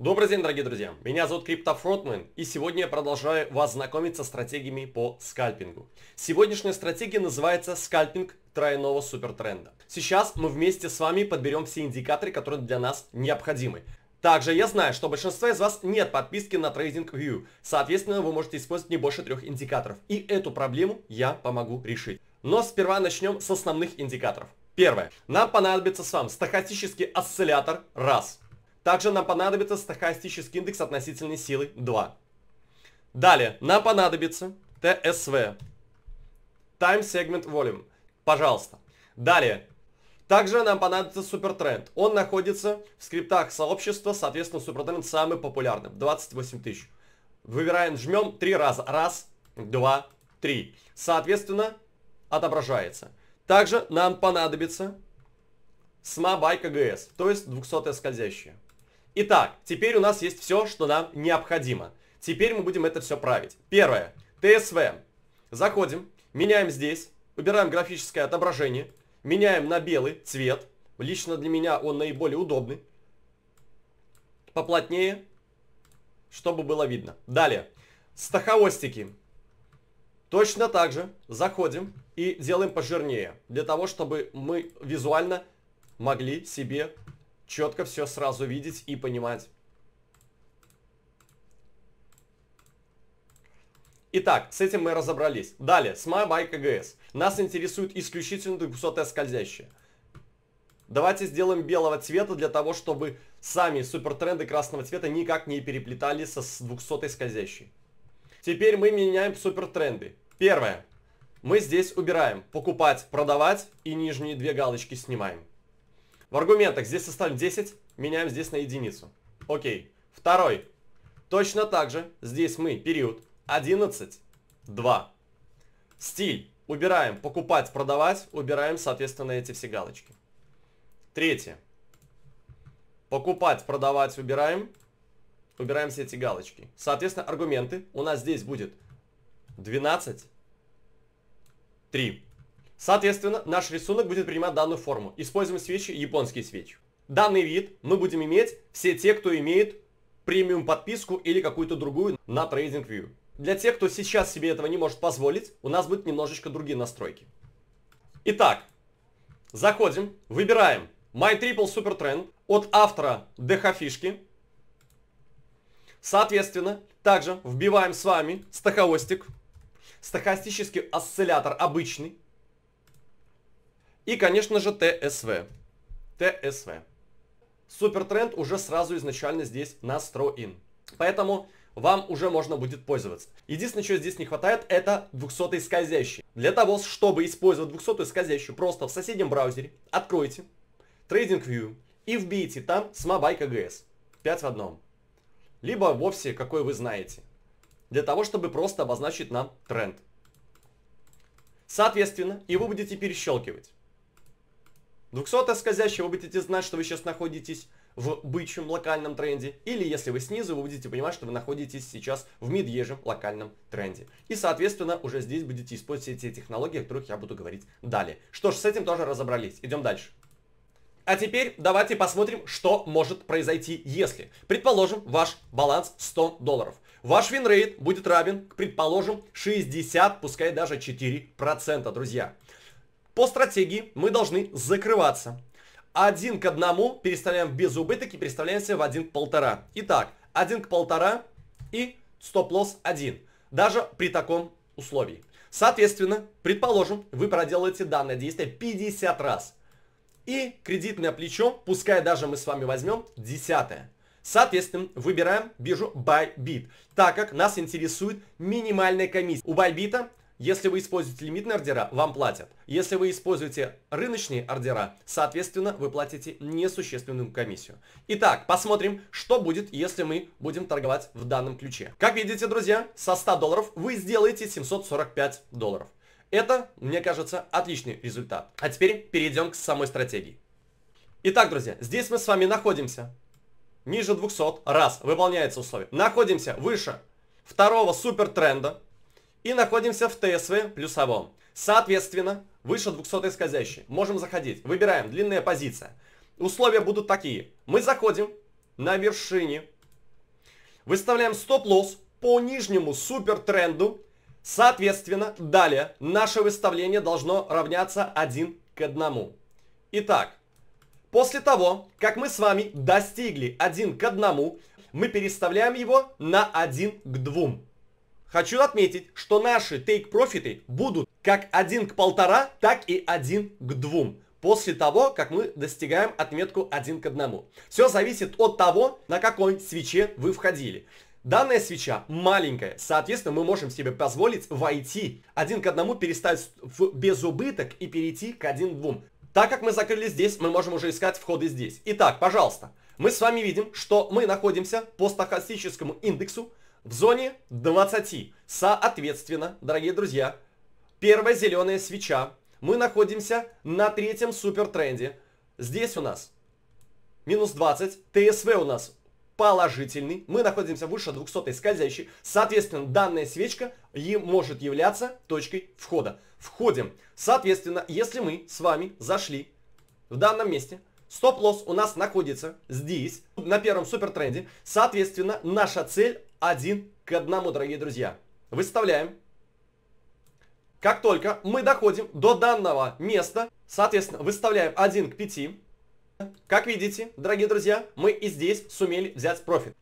Добрый день, дорогие друзья! Меня зовут Криптофронтмен, и сегодня я продолжаю вас знакомить со стратегиями по скальпингу. Сегодняшняя стратегия называется «Скальпинг тройного супертренда». Сейчас мы вместе с вами подберем все индикаторы, которые для нас необходимы. Также я знаю, что большинство из вас нет подписки на TradingView, соответственно, вы можете использовать не больше трех индикаторов, и эту проблему я помогу решить. Но сперва начнем с основных индикаторов. Первое. Нам понадобится с вами стахастический осциллятор, раз – также нам понадобится стохастический индекс относительной силы 2. Далее, нам понадобится TSV. Time Segment Volume. Пожалуйста. Далее. Также нам понадобится супертренд. Он находится в скриптах сообщества, соответственно, супертренд самый популярный. 28 тысяч. Выбираем, жмем три раза. Раз, два, три. Соответственно, отображается. Также нам понадобится SMA байка ГС, то есть 200 скользящая. Итак, теперь у нас есть все, что нам необходимо. Теперь мы будем это все править. Первое. ТСВ. Заходим, меняем здесь, убираем графическое отображение, меняем на белый цвет. Лично для меня он наиболее удобный. Поплотнее, чтобы было видно. Далее. Стаховостики. Точно так же заходим и делаем пожирнее, для того, чтобы мы визуально могли себе четко все сразу видеть и понимать. Итак, с этим мы разобрались. Далее, с MyBikeGS. Нас интересует исключительно высотая скользящая. Давайте сделаем белого цвета для того, чтобы сами супертренды красного цвета никак не переплетались с 200 скользящей. Теперь мы меняем супертренды. Первое. Мы здесь убираем покупать, продавать и нижние две галочки снимаем. В аргументах здесь оставим 10, меняем здесь на единицу. Окей. Второй. Точно так же здесь мы период 11, 2. Стиль. Убираем покупать, продавать. Убираем, соответственно, эти все галочки. Третье. Покупать, продавать, убираем. Убираем все эти галочки. Соответственно, аргументы у нас здесь будет 12, 3. Соответственно, наш рисунок будет принимать данную форму. Используем свечи, японские свечи. Данный вид мы будем иметь все те, кто имеет премиум подписку или какую-то другую на TradingView. Для тех, кто сейчас себе этого не может позволить, у нас будут немножечко другие настройки. Итак, заходим, выбираем My Triple Super Trend от автора ДХ Соответственно, также вбиваем с вами стаховостик, стахастический осциллятор обычный. И, конечно же, ТСВ. ТСВ. Супертренд уже сразу изначально здесь настроен. Поэтому вам уже можно будет пользоваться. Единственное, что здесь не хватает, это 200 скользящий. Для того, чтобы использовать 200 скользящий, просто в соседнем браузере откройте TradingView и вбейте там с Mobike AGS. 5 в одном. Либо вовсе, какой вы знаете. Для того, чтобы просто обозначить нам тренд. Соответственно, и вы будете перещелкивать. 200 скользящая, вы будете знать, что вы сейчас находитесь в бычьем локальном тренде. Или если вы снизу, вы будете понимать, что вы находитесь сейчас в медвежьем локальном тренде. И, соответственно, уже здесь будете использовать все те технологии, о которых я буду говорить далее. Что ж, с этим тоже разобрались. Идем дальше. А теперь давайте посмотрим, что может произойти, если, предположим, ваш баланс 100 долларов. Ваш винрейт будет равен, предположим, 60, пускай даже 4%, друзья. По стратегии мы должны закрываться. Один к одному переставляем без убыток и переставляемся в один к полтора. Итак, один к полтора и стоп-лосс один, Даже при таком условии. Соответственно, предположим, вы проделаете данное действие 50 раз. И кредитное плечо, пускай даже мы с вами возьмем десятое. Соответственно, выбираем биржу Bybit, так как нас интересует минимальная комиссия. У Bybit если вы используете лимитные ордера, вам платят. Если вы используете рыночные ордера, соответственно, вы платите несущественную комиссию. Итак, посмотрим, что будет, если мы будем торговать в данном ключе. Как видите, друзья, со 100 долларов вы сделаете 745 долларов. Это, мне кажется, отличный результат. А теперь перейдем к самой стратегии. Итак, друзья, здесь мы с вами находимся. Ниже 200, раз, выполняется условие. Находимся выше второго супертренда. И находимся в ТСВ плюсовом. Соответственно, выше 200 скользящий. Можем заходить. Выбираем длинная позиция. Условия будут такие. Мы заходим на вершине. Выставляем стоп-лосс по нижнему супер тренду. Соответственно, далее наше выставление должно равняться один к одному. Итак, после того, как мы с вами достигли один к одному, мы переставляем его на один к двум. Хочу отметить, что наши тейк-профиты будут как один к полтора, так и один к двум после того, как мы достигаем отметку 1 к 1. Все зависит от того, на какой свече вы входили. Данная свеча маленькая, соответственно, мы можем себе позволить войти один к одному, перестать в без убыток и перейти к 1 к 2. Так как мы закрыли здесь, мы можем уже искать входы здесь. Итак, пожалуйста, мы с вами видим, что мы находимся по стахастическому индексу в зоне 20. Соответственно, дорогие друзья, первая зеленая свеча. Мы находимся на третьем супертренде. Здесь у нас минус 20, ТСВ у нас положительный, мы находимся выше 200 скользящей, соответственно, данная свечка и может являться точкой входа. Входим. Соответственно, если мы с вами зашли в данном месте, стоп-лосс у нас находится здесь, на первом супертренде, соответственно, наша цель один к одному, дорогие друзья. Выставляем. Как только мы доходим до данного места, соответственно, выставляем 1 к 5. Как видите, дорогие друзья, мы и здесь сумели взять профит.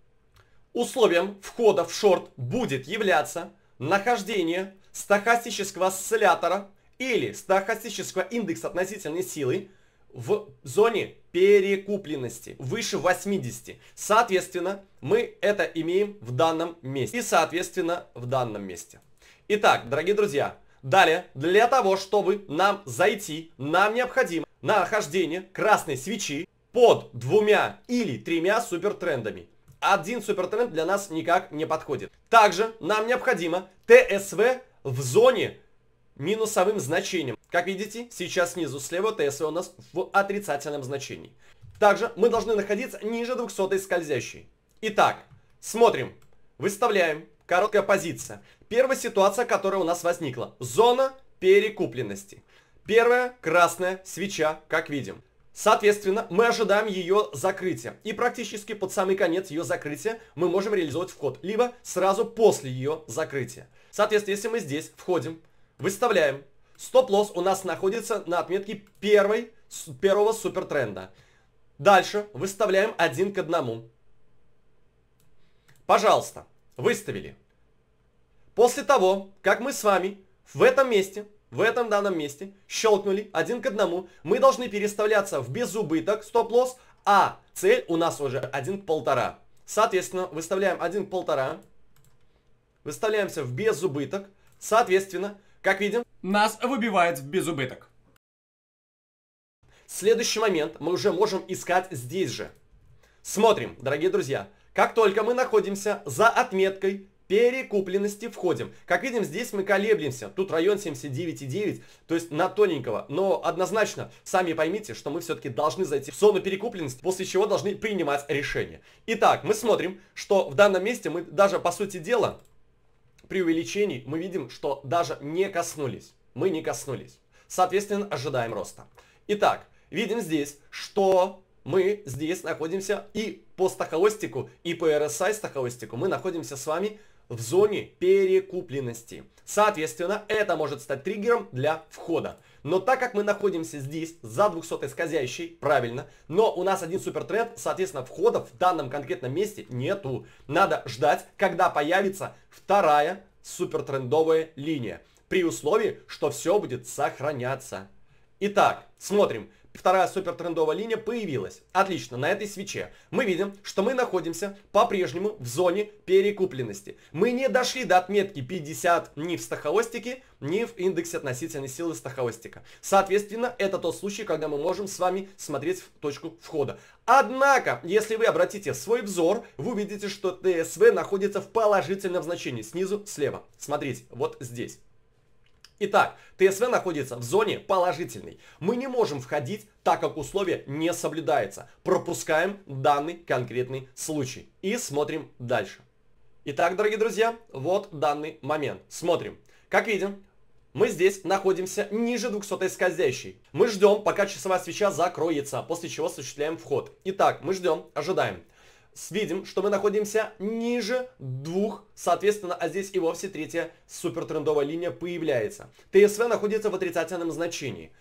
Условием входа в шорт будет являться нахождение стохастического осциллятора или стохастического индекса относительной силы в зоне перекупленности выше 80. Соответственно, мы это имеем в данном месте. И, соответственно, в данном месте. Итак, дорогие друзья, далее, для того, чтобы нам зайти, нам необходимо нахождение красной свечи под двумя или тремя супертрендами. Один супертренд для нас никак не подходит. Также нам необходимо ТСВ в зоне минусовым значением. Как видите, сейчас снизу слева ТСВ у нас в отрицательном значении. Также мы должны находиться ниже 200 скользящей. Итак, смотрим. Выставляем. Короткая позиция. Первая ситуация, которая у нас возникла. Зона перекупленности. Первая красная свеча, как видим. Соответственно, мы ожидаем ее закрытия. И практически под самый конец ее закрытия мы можем реализовать вход. Либо сразу после ее закрытия. Соответственно, если мы здесь входим, Выставляем. Стоп-лосс у нас находится на отметке первой, первого супертренда. Дальше выставляем один к одному. Пожалуйста, выставили. После того, как мы с вами в этом месте, в этом данном месте, щелкнули один к одному, мы должны переставляться в безубыток, стоп-лосс, а цель у нас уже один к полтора. Соответственно, выставляем один к полтора, выставляемся в безубыток, соответственно, как видим, нас выбивает без безубыток. Следующий момент мы уже можем искать здесь же. Смотрим, дорогие друзья. Как только мы находимся за отметкой перекупленности входим. Как видим, здесь мы колеблемся. Тут район 79,9, то есть на тоненького. Но однозначно, сами поймите, что мы все-таки должны зайти в зону перекупленности, после чего должны принимать решение. Итак, мы смотрим, что в данном месте мы даже, по сути дела, при увеличении мы видим, что даже не коснулись. Мы не коснулись. Соответственно, ожидаем роста. Итак, видим здесь, что мы здесь находимся и по стахолостику, и по RSI стахолостику мы находимся с вами в зоне перекупленности. Соответственно, это может стать триггером для входа. Но так как мы находимся здесь, за 200 скользящей, правильно, но у нас один супертред, соответственно, входов в данном конкретном месте нету. Надо ждать, когда появится вторая супертрендовая линия. При условии, что все будет сохраняться. Итак, смотрим вторая супер трендовая линия появилась. Отлично, на этой свече мы видим, что мы находимся по-прежнему в зоне перекупленности. Мы не дошли до отметки 50 ни в стахолостике, ни в индексе относительной силы стахолостика. Соответственно, это тот случай, когда мы можем с вами смотреть в точку входа. Однако, если вы обратите свой взор, вы увидите, что ТСВ находится в положительном значении, снизу слева. Смотрите, вот здесь. Итак, ТСВ находится в зоне положительной. Мы не можем входить, так как условие не соблюдается. Пропускаем данный конкретный случай и смотрим дальше. Итак, дорогие друзья, вот данный момент. Смотрим. Как видим, мы здесь находимся ниже 200 скользящей. Мы ждем, пока часовая свеча закроется, после чего осуществляем вход. Итак, мы ждем, ожидаем видим, что мы находимся ниже двух, соответственно, а здесь и вовсе третья супертрендовая линия появляется. ТСВ находится в отрицательном значении.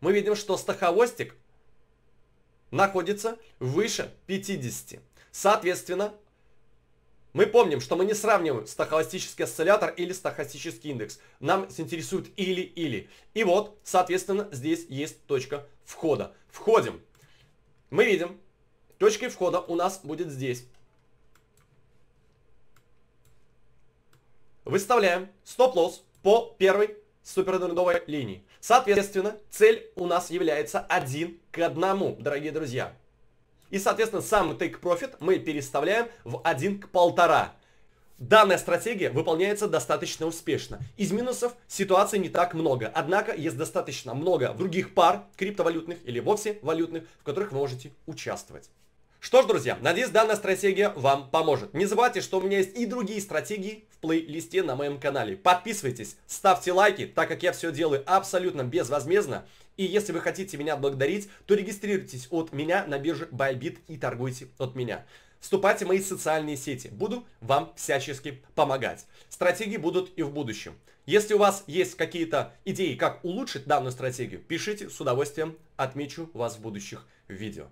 Мы видим, что стаховостик находится выше 50. Соответственно, мы помним, что мы не сравниваем стахастический осциллятор или стахастический индекс. Нам интересует или-или. И вот, соответственно, здесь есть точка входа. Входим. Мы видим, Точкой входа у нас будет здесь. Выставляем стоп-лосс по первой супернердовой линии. Соответственно, цель у нас является один к одному дорогие друзья. И, соответственно, сам take profit мы переставляем в один к полтора Данная стратегия выполняется достаточно успешно. Из минусов ситуации не так много. Однако есть достаточно много других пар криптовалютных или вовсе валютных, в которых вы можете участвовать. Что ж, друзья, надеюсь, данная стратегия вам поможет. Не забывайте, что у меня есть и другие стратегии в плейлисте на моем канале. Подписывайтесь, ставьте лайки, так как я все делаю абсолютно безвозмездно. И если вы хотите меня благодарить, то регистрируйтесь от меня на бирже Bybit и торгуйте от меня. Вступайте в мои социальные сети. Буду вам всячески помогать. Стратегии будут и в будущем. Если у вас есть какие-то идеи, как улучшить данную стратегию, пишите, с удовольствием отмечу вас в будущих видео.